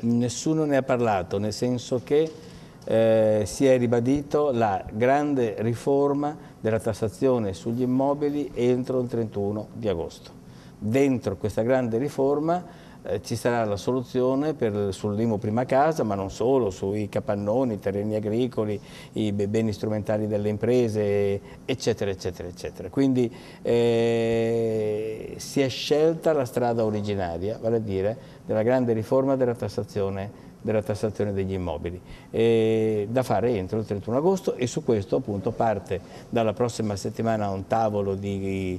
nessuno ne ha parlato, nel senso che eh, si è ribadito la grande riforma della tassazione sugli immobili entro il 31 di agosto. Dentro questa grande riforma eh, ci sarà la soluzione per, limo prima casa, ma non solo, sui capannoni, i terreni agricoli, i beni strumentali delle imprese, eccetera, eccetera, eccetera. Quindi eh, si è scelta la strada originaria, vale a dire della grande riforma della tassazione della tassazione degli immobili e eh, da fare entro il 31 agosto e su questo appunto parte dalla prossima settimana un tavolo di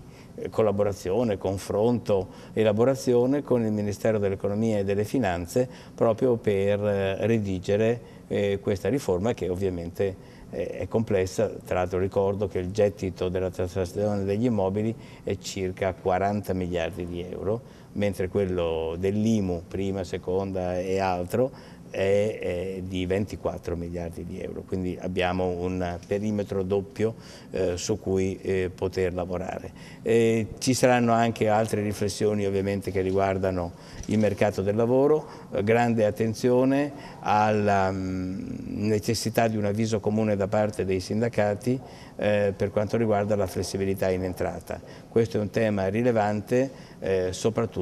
collaborazione, confronto, elaborazione con il Ministero dell'Economia e delle Finanze proprio per eh, redigere eh, questa riforma che ovviamente eh, è complessa, tra l'altro ricordo che il gettito della tassazione degli immobili è circa 40 miliardi di euro, mentre quello dell'IMU, prima, seconda e altro, è, è, di 24 miliardi di euro, quindi abbiamo un perimetro doppio eh, su cui eh, poter lavorare. E eh, ci saranno anche altre riflessioni ovviamente che riguardano il mercato del lavoro, eh, grande attenzione alla mh, mm, necessità di un avviso comune da parte dei sindacati eh, per quanto riguarda la flessibilità in entrata. Questo è un tema rilevante eh, soprattutto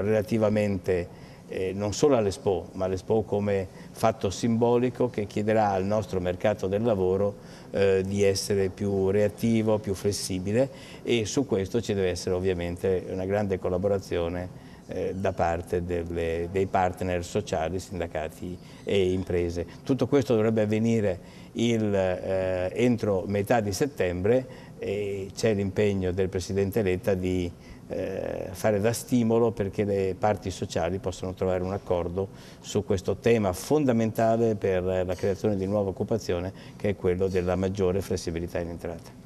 relativamente eh, non solo all'Expo, ma all'Expo come fatto simbolico che chiederà al nostro mercato del lavoro eh, di essere più reattivo, più flessibile e su questo ci deve essere ovviamente una grande collaborazione eh, da parte delle, dei partner sociali, sindacati e imprese. Tutto questo dovrebbe avvenire il, eh, entro metà di settembre e c'è l'impegno del Presidente Letta di eh, fare da stimolo perché le parti sociali possano trovare un accordo su questo tema fondamentale per la creazione di nuova occupazione che è quello della maggiore flessibilità in entrata.